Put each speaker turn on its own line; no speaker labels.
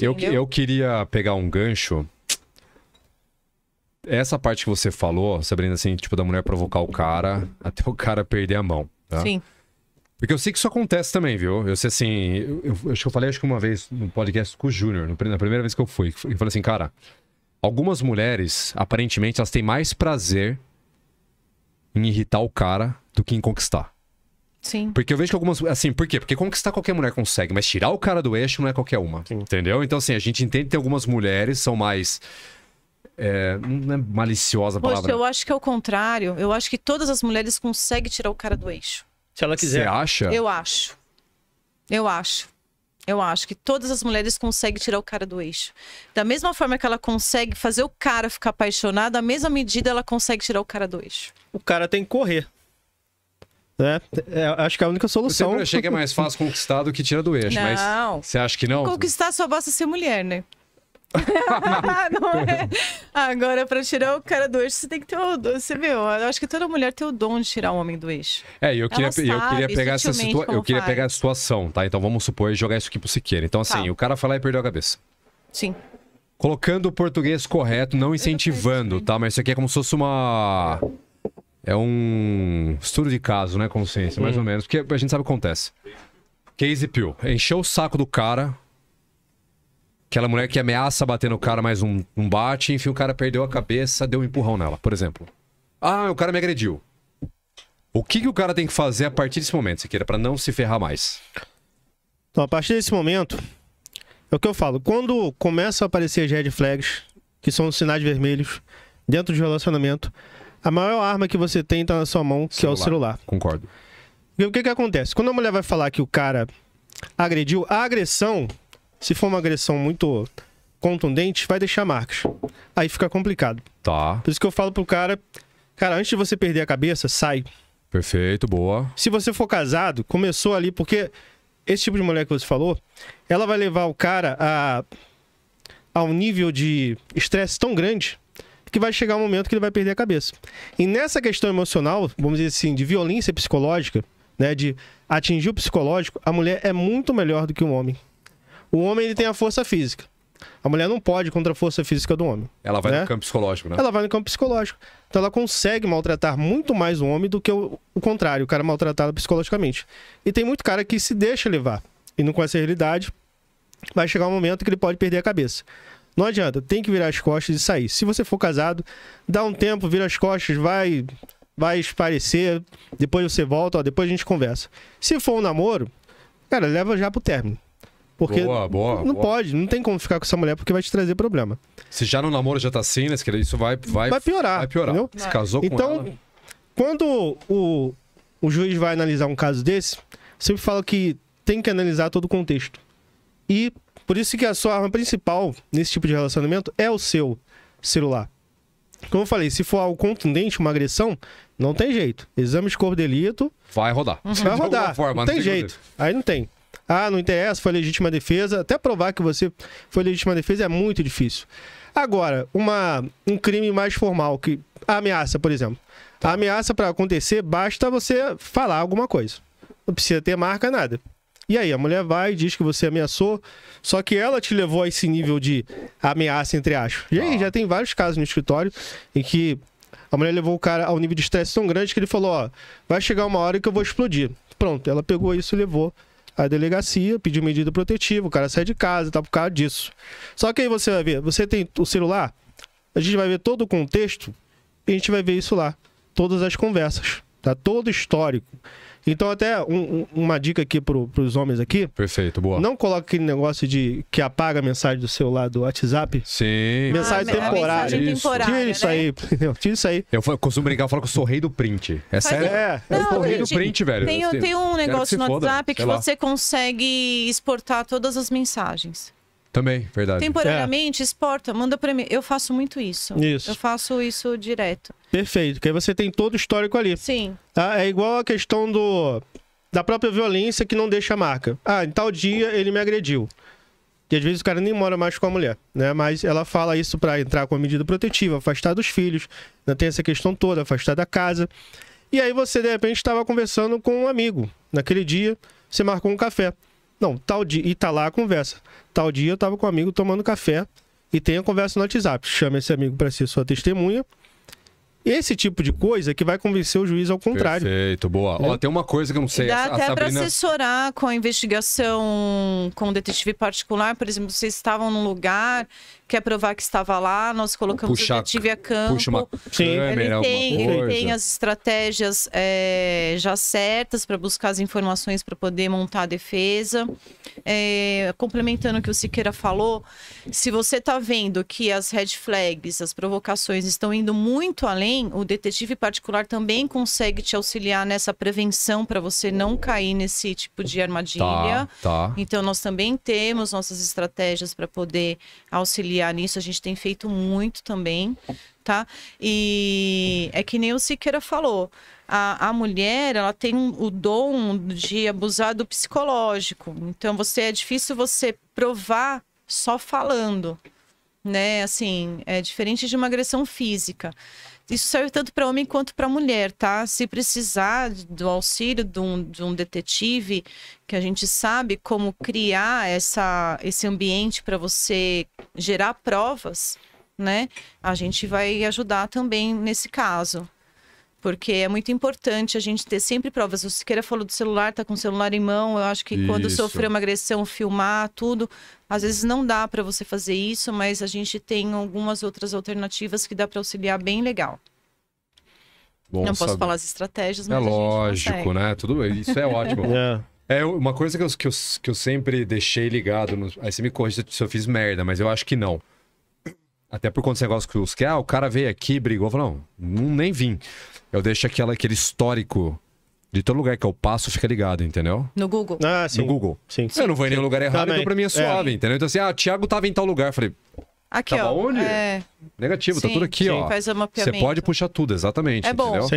Eu, eu queria pegar um gancho. Essa parte que você falou, Sabrina, assim, tipo, da mulher provocar o cara até o cara perder a mão. Tá? Sim. Porque eu sei que isso acontece também, viu? Eu sei assim, eu, eu, acho que eu falei acho que uma vez no podcast com o Júnior, na primeira vez que eu fui, eu falei assim, cara, algumas mulheres, aparentemente, elas têm mais prazer em irritar o cara do que em conquistar. Sim. Porque eu vejo que algumas. Assim, por quê? Porque conquistar qualquer mulher consegue, mas tirar o cara do eixo não é qualquer uma. Sim. Entendeu? Então, assim, a gente entende que algumas mulheres são mais. É, não é maliciosa
a palavra. Poxa, né? eu
acho que é o contrário. Eu acho que todas as mulheres conseguem tirar o cara do eixo.
Se ela quiser. Você acha? Eu
acho. Eu acho. Eu acho que todas as mulheres conseguem tirar o cara do eixo. Da mesma forma que ela consegue fazer o cara ficar apaixonado, da mesma medida ela consegue tirar o cara do eixo.
O cara tem que correr. É, é,
acho que é a única solução. Eu achei que é mais fácil conquistar do que tirar do eixo, não. mas você acha que não? Conquistar
só basta ser mulher, né? é? Agora, pra tirar o cara do eixo, você tem que ter o. Você viu? Eu acho que toda mulher tem o dom de tirar o homem do eixo. É, eu queria, sabe, eu queria pegar essa situa... Eu queria faz. pegar
a situação, tá? Então vamos supor jogar isso aqui pro Siqueira. Então, assim, tá. o cara falar e perdeu a cabeça. Sim. Colocando o português correto, não incentivando, tá? Mas isso aqui é como se fosse uma. É um estudo de caso, né, consciência, mais hum. ou menos. Porque a gente sabe o que acontece. Casey Peel encheu o saco do cara. Aquela mulher que ameaça bater no cara, mas um, um bate. Enfim, o cara perdeu a cabeça, deu um empurrão nela, por exemplo. Ah, o cara me agrediu. O que, que o cara tem que fazer a partir desse momento, Siqueira, para não se ferrar mais?
Então, a partir desse momento, é o que eu falo. Quando começam a aparecer as red flags, que são os sinais vermelhos, dentro do relacionamento, a maior arma que você tem tá na sua mão, que é o celular. Concordo. E o que que acontece? Quando a mulher vai falar que o cara agrediu, a agressão, se for uma agressão muito contundente, vai deixar marcas. Aí fica complicado. Tá. Por isso que eu falo pro cara, cara, antes de você perder a cabeça, sai. Perfeito, boa. Se você for casado, começou ali, porque esse tipo de mulher que você falou, ela vai levar o cara a, a um nível de estresse tão grande que vai chegar um momento que ele vai perder a cabeça. E nessa questão emocional, vamos dizer assim, de violência psicológica, né, de atingir o psicológico, a mulher é muito melhor do que o um homem. O homem ele tem a força física. A mulher não pode contra a força física do homem.
Ela vai né? no campo psicológico, né?
Ela vai no campo psicológico. Então ela consegue maltratar muito mais o homem do que o, o contrário, o cara maltratado psicologicamente. E tem muito cara que se deixa levar e não conhece a realidade, vai chegar um momento que ele pode perder a cabeça. Não adianta, tem que virar as costas e sair. Se você for casado, dá um tempo, vira as costas, vai vai esparecer, depois você volta, ó, depois a gente conversa. Se for um namoro, cara, leva já pro término. Porque boa, boa, não boa. pode, não tem como ficar com essa mulher porque vai te trazer problema.
Se já no namoro já tá assim, né? Isso vai, vai, vai piorar. Vai piorar. Entendeu? Se casou então, com ela. Então,
quando o, o juiz vai analisar um caso desse, sempre falo que tem que analisar todo o contexto. E por isso que a sua arma principal nesse tipo de relacionamento é o seu celular. Como eu falei, se for algo contundente, uma agressão, não tem jeito. Exame de corpo de delito.
Vai rodar. Uhum. Vai rodar. Forma, não, tem, tem jeito.
Aí não tem. Ah, não interessa, foi legítima defesa. Até provar que você foi legítima defesa é muito difícil. Agora, uma, um crime mais formal, que a ameaça, por exemplo. Tá. A ameaça para acontecer, basta você falar alguma coisa. Não precisa ter marca, nada. E aí, a mulher vai, diz que você ameaçou, só que ela te levou a esse nível de ameaça, entre aspas. E aí, ah. já tem vários casos no escritório em que a mulher levou o cara ao nível de estresse tão grande que ele falou: Ó, vai chegar uma hora que eu vou explodir. Pronto, ela pegou isso e levou à delegacia, pediu medida protetiva, o cara sai de casa, tá por causa disso. Só que aí você vai ver, você tem o celular, a gente vai ver todo o contexto e a gente vai ver isso lá. Todas as conversas, tá? Todo histórico. Então, até um, um, uma dica aqui pro, pros homens aqui. Perfeito, boa. Não coloque aquele negócio de que apaga a mensagem do celular do WhatsApp.
Sim. Mensagem ah, temporária. Mensagem isso. Tira né? isso aí. Tira isso aí. Eu costumo brincar, eu falo que eu sou rei do print. É Faz sério? É. Não, eu sou rei do print, velho. Tem, tem um negócio no foda, WhatsApp que lá. você
consegue exportar todas as mensagens.
Também, verdade. Temporariamente,
é. exporta, manda para mim. Eu faço muito isso. Isso. Eu faço isso direto.
Perfeito, que aí você tem todo o histórico ali. Sim. Ah, é igual a questão do da própria violência que não deixa marca. Ah, em tal dia ele me agrediu. E às vezes o cara nem mora mais com a mulher, né? Mas ela fala isso para entrar com a medida protetiva, afastar dos filhos, não né? tem essa questão toda, afastar da casa. E aí você, de repente, estava conversando com um amigo. Naquele dia, você marcou um café. Não, tal dia. E tá lá a conversa. Tal dia eu tava com um amigo tomando café e tem a conversa no WhatsApp. Chama esse amigo para ser sua testemunha esse tipo de coisa que vai convencer o juiz ao contrário. Perfeito, boa. É. Ó, tem uma coisa que eu não sei. Dá a, até Sabrina... para
assessorar com a investigação com o detetive particular. Por exemplo, vocês estavam num lugar, quer provar que estava lá, nós colocamos puxa, o detetive a campo. Puxa uma
câmera, ele tem, ele tem as
estratégias é, já certas para buscar as informações para poder montar a defesa. É, complementando o que o Siqueira falou, se você está vendo que as red flags, as provocações estão indo muito além, também, o detetive particular também consegue te auxiliar nessa prevenção para você não cair nesse tipo de armadilha. Tá, tá. Então nós também temos nossas estratégias para poder auxiliar nisso. A gente tem feito muito também, tá? E é que nem o Siqueira falou. A, a mulher, ela tem o dom de abusar do psicológico. Então você é difícil você provar só falando né? Assim, é diferente de uma agressão física. Isso serve tanto para homem quanto para mulher, tá? Se precisar do auxílio de um, de um, detetive, que a gente sabe como criar essa, esse ambiente para você gerar provas, né? A gente vai ajudar também nesse caso porque é muito importante a gente ter sempre provas. O Siqueira falou do celular, tá com o celular em mão. Eu acho que isso. quando sofrer uma agressão, filmar tudo. Às vezes não dá para você fazer isso, mas a gente tem algumas outras alternativas que dá para auxiliar bem legal.
Bom, não sabe. posso falar as
estratégias, é mas. É lógico,
né? Tudo bem, isso é ótimo. É. é uma coisa que eu, que eu, que eu sempre deixei ligado. No... Aí você me corrija se eu fiz merda, mas eu acho que não. Até por conta desse negócio que os que, ah, o cara veio aqui, brigou, falou, não, nem vim eu deixo aquela, aquele histórico de todo lugar que eu passo, fica ligado, entendeu?
No Google. Ah, sim. No Google. Sim, sim eu não vou em nenhum lugar errado, Também. então pra mim é, é. suave,
é. entendeu? Então assim, ah, o Thiago tava em tal lugar. Eu falei, Aqui, tava ó. onde? É... Negativo, tá sim, tá tudo aqui, sim. ó. Você pode puxar tudo, exatamente. É bom. Entendeu?